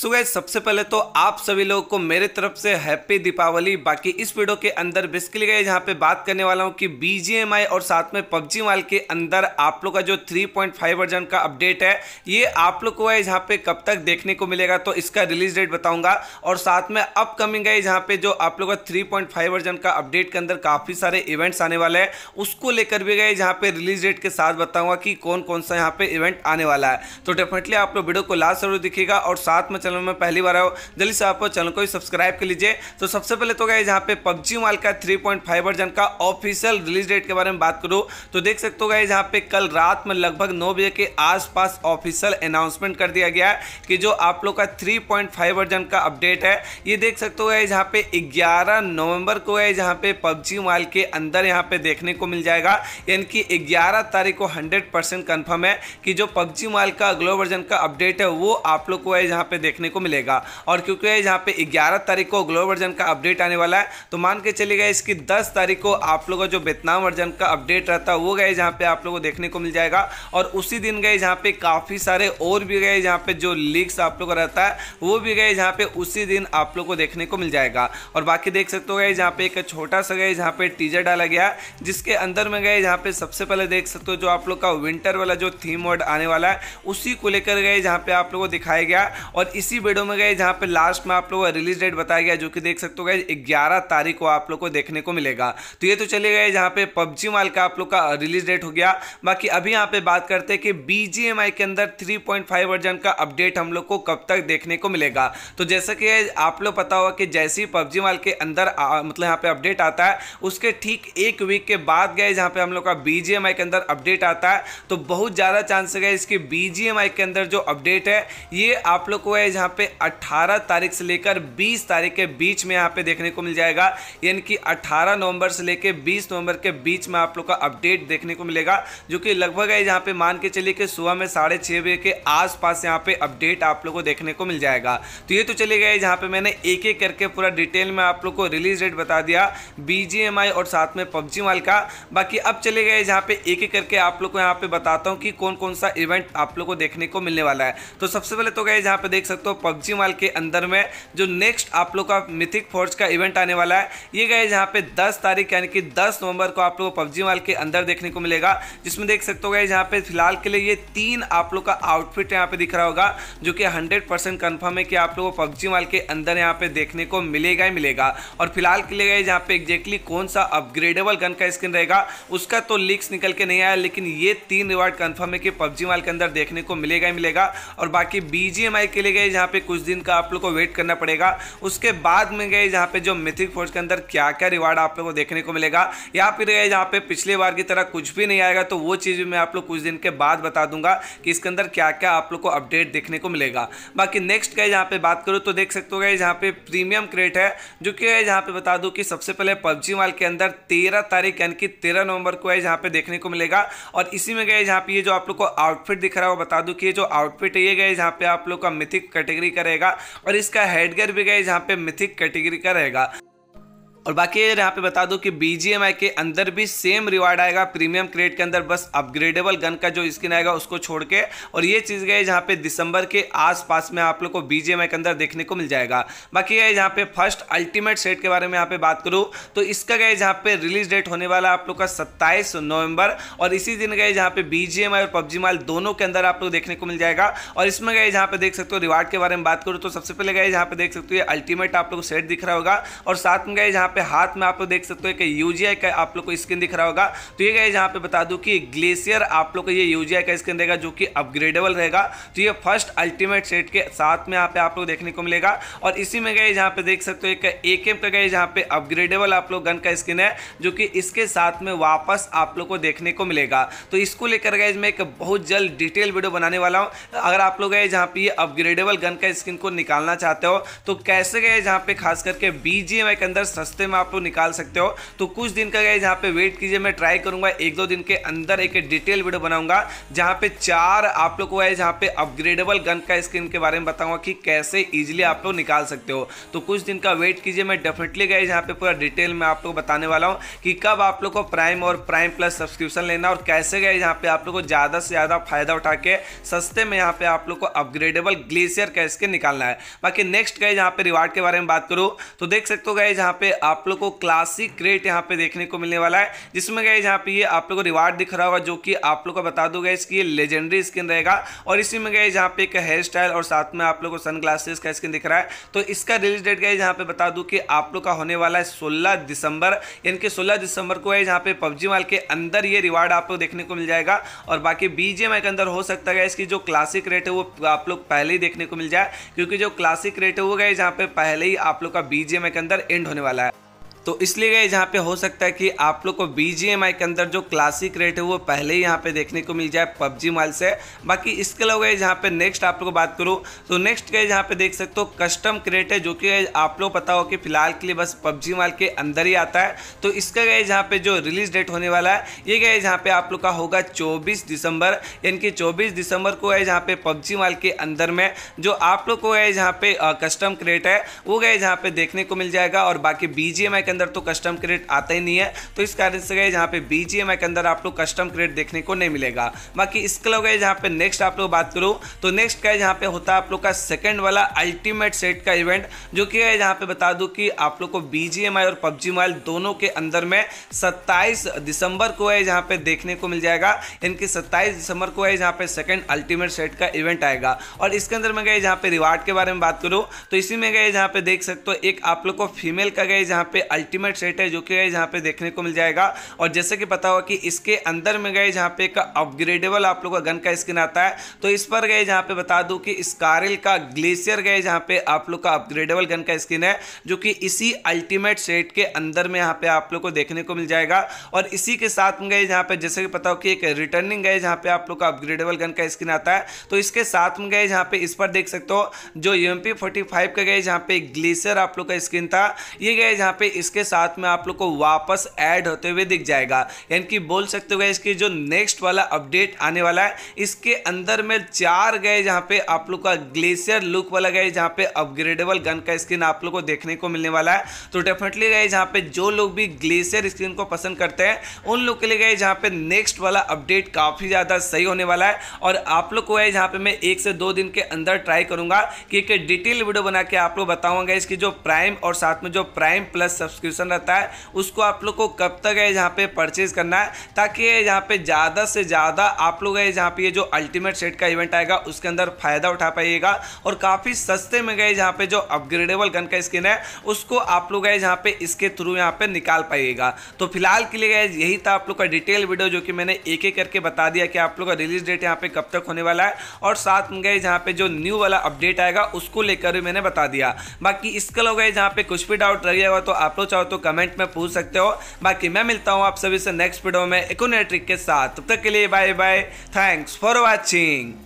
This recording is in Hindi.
सो गए सबसे पहले तो आप सभी लोगों को मेरे तरफ से हैप्पी दीपावली बाकी इस वीडियो के अंदर बेसिकली गए जहाँ पे बात करने वाला हूँ कि BGMI और साथ में पबजी माल के अंदर आप लोग का जो 3.5 वर्जन का अपडेट है ये आप लोग को है जहाँ पे कब तक देखने को मिलेगा तो इसका रिलीज डेट बताऊंगा और साथ में अपकमिंग है जहाँ पे जो आप लोग का थ्री वर्जन का अपडेट के अंदर काफ़ी सारे इवेंट्स आने वाले हैं उसको लेकर भी गए जहाँ पे रिलीज डेट के साथ बताऊंगा कि कौन कौन सा यहाँ पे इवेंट आने वाला है तो डेफिनेटली आप लोग वीडियो को लास्ट जरूर दिखेगा और साथ में चैनल में पहली बार आओ जल्दी से आप चैनल को सब्सक्राइब कर लीजिए तो सबसे पहले तो गए यहाँ पे पबजी माल का थ्री पॉइंट फाइव वर्जन का ऑफिशियल रिलीज डेट के बारे में बात करूँ तो देख सकते हो गए यहाँ पे कल रात में लगभग नौ बजे के आसपास ऑफिशियल अनाउंसमेंट कर दिया गया कि जो आप लोग का थ्री वर्जन का अपडेट है ये देख सकते हो गए यहाँ पे ग्यारह नवंबर को है जहाँ पे पबजी माल के अंदर यहाँ पे देखने को मिल जाएगा यानी कि ग्यारह तारीख को हंड्रेड परसेंट कन्फर्म है कि जो पबजी माल का अगलो वर्जन का अपडेट है वो आप लोग को है यहाँ पे देख देखने को मिलेगा और क्योंकि यहाँ पे 11 तारीख को ग्लोबल वर्जन का अपडेट आने वाला है तो मान के चलेगा इसकी 10 तारीख को आप लोगों का जो वियतनाम वर्जन का अपडेट रहता है वो गए जहाँ पे आप लोगों को देखने को मिल जाएगा और उसी दिन गए जहाँ पे काफ़ी सारे और भी गए जहाँ पे जो लीक्स आप लोग का रहता है वो भी गए जहाँ पे उसी दिन आप लोग को देखने को मिल जाएगा और बाकी देख सकते हो गए जहाँ पे एक छोटा सा गए जहाँ पे टीजर डाला गया जिसके अंदर में गए जहाँ पे सबसे पहले देख सकते हो जो आप लोग का विंटर वाला जो थीम वर्ड आने वाला है उसी को लेकर गए जहाँ पे आप लोग को दिखाया गया और इस इसी वीडियो में गए जहाँ पे लास्ट में आप लोगों का रिलीज डेट बताया गया जो कि देख सकते हो गए ग्यारह तारीख को आप लोग को देखने को मिलेगा तो ये तो चले गए जहाँ पे पबजी माल का आप लोग का रिलीज डेट हो गया बाकी अभी यहाँ पे बात करते हैं कि बीजीएमआई के अंदर 3.5 वर्जन का अपडेट हम लोग को कब तक देखने को मिलेगा तो जैसा कि आप लोग पता होगा कि जैसे ही पबजी माल के अंदर मतलब यहाँ पे अपडेट आता है उसके ठीक एक वीक के बाद गए जहाँ पे हम लोग का बी के अंदर अपडेट आता है तो बहुत ज़्यादा चांस है इसके बी के अंदर जो अपडेट है ये आप लोग को यहाँ पे 18 तारीख से लेकर 20 तारीख के बीच में यहाँ पे देखने को मिल जाएगा यानी कि 18 नवंबर से लेकर 20 नवंबर के बीच में आप लोग का अपडेट देखने को मिलेगा जो कि लगभग है यहाँ पे मान के चलिए कि सुबह में साढ़े छः बजे के आसपास यहाँ पे अपडेट आप लोग को देखने को मिल जाएगा तो ये तो चले गए जहाँ पे मैंने एक एक करके पूरा डिटेल में आप लोग को रिलीज डेट बता दिया बी और साथ में पबजी वाल का बाकी अब चले गए जहाँ पे एक एक करके आप लोग को यहाँ पे बताता हूँ कि कौन कौन सा इवेंट आप लोग को देखने को मिलने वाला है तो सबसे पहले तो गए जहाँ पे देख सकते दोस्तों पबजी माल के अंदर में जो नेक्स्ट आप लोग का मिथिक फोर्स का इवेंट आने वाला है ये गए यहाँ पे दस तारीख यानी कि दस नवंबर को आप लोग पबजी माल के अंदर देखने को मिलेगा जिसमें देख सकते हो गए यहाँ पे फिलहाल के लिए ये तीन आप लोग का आउटफिट यहाँ पे दिख रहा होगा जो कि हंड्रेड परसेंट कन्फर्म है कि आप लोग को पबजी माल के अंदर यहाँ पे देखने को मिलेगा ही मिलेगा और फिलहाल के लिए गए यहाँ पे एग्जैक्टली कौन सा अपग्रेडेबल गन का स्किन रहेगा उसका तो लीक्स निकल के नहीं आया लेकिन ये तीन रिवार्ड कन्फर्म है कि पबजी माल के अंदर देखने को मिलेगा ही मिलेगा और बाकी बी के लिए गए गए यहाँ पे कुछ दिन का आप लोग को वेट करना पड़ेगा उसके बाद में गए यहाँ पे जो मिथिक फोर्स के अंदर क्या क्या रिवार्ड आप लोग को देखने को मिलेगा या फिर गए यहाँ पे पिछले बार की तरह कुछ भी नहीं आएगा तो वो चीज़ भी मैं आप लोग कुछ दिन के बाद बता दूंगा कि इसके अंदर क्या क्या आप लोग को अपडेट देखने को मिलेगा बाकी नेक्स्ट गए यहाँ पे बात करूँ तो देख सकते हो गए यहाँ पे प्रीमियम क्रेट है जो कि है यहाँ पे बता दूँ कि सबसे पहले पबजी माल के अंदर तेरह तारीख यानी कि तेरह नवंबर को है यहाँ पे देखने को मिलेगा और इसी में गए यहाँ पे ये जो आप लोग को आउटफिट दिख रहा है वो बता दूँ कि ये जो आउटफिट है ये गए यहाँ पे आप लोग का मिथिक कैटेगरी का रहेगा और इसका हेडगेयर भी गए यहाँ पे मिथिक कैटेगरी का रहेगा और बाकी यहाँ पे बता दूँ कि बी के अंदर भी सेम रिवार्ड आएगा प्रीमियम क्रेड के अंदर बस अपग्रेडेबल गन का जो स्किन आएगा उसको छोड़ के और ये चीज़ गई जहाँ पे दिसंबर के आसपास में आप लोग को बी के अंदर देखने को मिल जाएगा बाकी है जहाँ पे फर्स्ट अल्टीमेट सेट के बारे में यहाँ पे बात करूँ तो इसका गए जहाँ पे रिलीज डेट होने वाला आप लोग का सत्ताईस नवंबर और इसी दिन गए जहाँ पे बीजीएमआई और पबजी माल दोनों के अंदर आप लोग देखने को मिल जाएगा और इसमें गए जहाँ पे देख सकते हो रिवार्ड के बारे में बात करूँ तो सबसे पहले गए जहाँ पे देख सकते हो अल्टीमेट आप लोग सेट दिख रहा होगा और साथ में गए जहाँ पे हाथ में आप लोग देख सकते हो कि यूजीआई का आप लोग को स्किन दिख रहा होगा तो ये गाइज यहाँ पे बता दूँ कि ग्लेशियर आप लोग को ये यूजीआई का स्किन देगा जो कि अपग्रेडेबल रहेगा तो ये फर्स्ट अल्टीमेट सेट के साथ में यहाँ पे आप लोग देखने को मिलेगा और इसी में गए जहाँ पे देख सकते हो एक ए का गए जहाँ पे अपग्रेडेबल आप लोग गन का स्किन है जो कि इसके साथ में वापस आप लोग को देखने को मिलेगा तो इसको लेकर गए मैं एक बहुत जल्द डिटेल वीडियो बनाने वाला हूँ अगर आप लोग गए जहाँ पे ये अपग्रेडेबल गन का स्किन को निकालना चाहते हो तो कैसे गए जहाँ पे खास करके बी के अंदर सस्ते में आप लोग निकाल सकते हो तो कुछ दिन का गाइज यहाँ पे वेट कीजिए मैं ट्राई करूंगा एक दो दिन के अंदर एक डिटेल वीडियो बनाऊंगा जहाँ पे चार आप लोग को गाइज यहाँ पे अपग्रेडेबल गन का स्क्रीन के बारे में बताऊंगा कि कैसे ईजिली आप लोग निकाल सकते हो तो कुछ दिन का वेट कीजिए मैं डेफिनेटली गाइज यहाँ पे पूरा डिटेल में आप लोग बताने वाला हूँ कि कब आप लोग को प्राइम और प्राइम प्लस सब्सक्रिप्शन लेना और कैसे गाइज यहाँ पे आप लोग को ज़्यादा से ज़्यादा फायदा उठा के सस्ते में यहाँ पे आप लोग को अपग्रेडेबल ग्लेशियर कैश निकालना है बाकी नेक्स्ट गाइज यहाँ पे रिवार्ड के बारे में बात करूँ तो देख सकते हो गाइज यहाँ पे आप आप लोग को क्लासिक क्रेट यहाँ पे देखने को मिलने वाला है जिसमें गए यहाँ पे ये आप लोग को रिवार्ड दिख रहा होगा जो कि आप लोग को बता दो गए इसकी लेजेंडरी स्किन रहेगा और इसी में गए यहाँ पे एक हेयर स्टाइल और साथ में आप लोग को सन ग्लासेस का स्किन दिख रहा है तो इसका रिलीज डेट गए यहाँ पे बता दूँ कि आप लोग का होने वाला है सोलह दिसंबर यानी कि सोलह दिसंबर को है जहाँ पे पबजी माल के अंदर ये रिवार्ड आप लोग देखने को मिल जाएगा और बाकी बीजेएमआई के अंदर हो सकता है इसकी जो क्लासिक रेट है वो आप लोग पहले ही देखने को मिल जाए क्योंकि जो क्लासिक रेट है वो गए जहाँ पे पहले ही आप लोग का बीजेम के अंदर एंड होने वाला है तो इसलिए गए यहाँ पे हो सकता है कि आप लोग को बी के अंदर जो क्लासिक रेट है वो पहले ही यहाँ पे देखने को मिल जाए पबजी माल से बाकी इसके अलावा गए पे नेक्स्ट आप लोग बात करूँ तो नेक्स्ट गए जहाँ पे देख सकते हो कस्टम क्रेट है जो कि आप लोग पता हो कि फिलहाल के लिए बस पबजी माल के अंदर ही आता है तो इसका गए जहाँ पे जो रिलीज डेट होने वाला है ये गए जहाँ पे आप लोग का होगा चौबीस दिसंबर यानी कि चौबीस दिसंबर को है जहाँ पे पबजी माल के अंदर में जो आप लोग को है जहाँ पे कस्टम क्रेट है वो गए जहाँ पे देखने को मिल जाएगा और बाकी बी के अंदर तो कस्टम क्रेट आते ही नहीं है तो इस कारण से गए यहाँ पे बी के अंदर आप लोग कस्टम क्रेट देखने को नहीं मिलेगा बाकी इसके लोग गए जहाँ पे नेक्स्ट आप लोग बात करूँ तो नेक्स्ट का यहाँ पे होता है आप लोग का सेकेंड वाला अल्टीमेट सेट का इवेंट जो कि यहाँ पे बता दूँ कि आप लोग को बी और पबजी मोबाइल दोनों के अंदर में सत्ताईस दिसंबर को है जहाँ पे देखने को मिल जाएगा इनकी सत्ताईस दिसंबर को है जहाँ पे सेकेंड अल्टीमेट सेट का इवेंट आएगा और इसके अंदर में गए जहाँ पे रिवार्ड के बारे में बात करूँ तो इसी में गए जहाँ पे देख सकते हो एक आप लोग को फीमेल का गए जहाँ पे अल्टीमेट सेट है जो कि गाइज यहाँ पे देखने को मिल जाएगा और जैसे कि पता हुआ कि इसके अंदर में गए जहाँ पे एक अपग्रेडेबल आप लोग का गन का स्किन आता है तो इस पर गए जहाँ पे बता दूँ कि स्कारल का ग्लेशियर गए जहाँ पे आप लोग का अपग्रेडेबल गन का स्किन है जो कि इसी अल्टीमेट सेट के अंदर में यहाँ पे आप लोग को देखने को मिल जाएगा और इसी के साथ में गए जहाँ पे जैसे कि पता हो कि एक रिटर्निंग गए जहाँ पे आप लोग का अपग्रेडेबल गन का स्किन आता है तो इसके साथ में गए जहाँ पे इस पर देख सकते हो जो U M P forty five का गए जहाँ पे ग्लेशियर आप लोग का स्किन था ये गए जहाँ पे इसके इसके साथ में आप लोग को वापस ऐड होते हुए दिख जाएगा यानी कि बोल सकते हो इसकी जो नेक्स्ट वाला अपडेट आने वाला है इसके अंदर में चार गए जहाँ पे आप लोग का ग्लेशियर लुक वाला गए जहाँ पे अपग्रेडेबल गन का स्क्रीन आप लोग को देखने को मिलने वाला है तो डेफिनेटली गए जहाँ पे जो लोग भी ग्लेशियर स्क्रीन को पसंद करते हैं उन लोग के लिए गए जहाँ पे नेक्स्ट वाला अपडेट काफ़ी ज़्यादा सही होने वाला है और आप लोग को है जहाँ पे मैं एक से दो दिन के अंदर ट्राई करूंगा कि एक डिटेल वीडियो बना के आप लोग बताऊंगा इसकी जो प्राइम और साथ में जो प्राइम प्लस सब्सक्राइब सब्सक्रिप्शन रहता है उसको आप लोग को कब तक है यहाँ पे परचेज करना है ताकि यहाँ पे ज़्यादा से ज़्यादा आप लोग है यहाँ पे ये जो अल्टीमेट सेट का इवेंट आएगा उसके अंदर फ़ायदा उठा पाइएगा और काफ़ी सस्ते में गए जहाँ पे जो अपग्रेडेबल गन का स्किन है उसको आप लोग है यहाँ पे इसके थ्रू यहाँ पे निकाल पाइएगा तो फिलहाल के लिए यही था आप लोग का डिटेल वीडियो जो कि मैंने एक एक करके बता दिया कि आप लोग का रिलीज डेट यहाँ पे कब तक होने वाला है और साथ में गए जहाँ पे जो न्यू वाला अपडेट आएगा उसको लेकर भी मैंने बता दिया बाकी इसके लोग जहाँ पे कुछ भी डाउट रह जाएगा तो आप लोग चाहो तो कमेंट में पूछ सकते हो बाकी मैं मिलता हूँ आप सभी से नेक्स्ट वीडियो में एक ट्रिक के साथ तब तक के लिए bye bye thanks for watching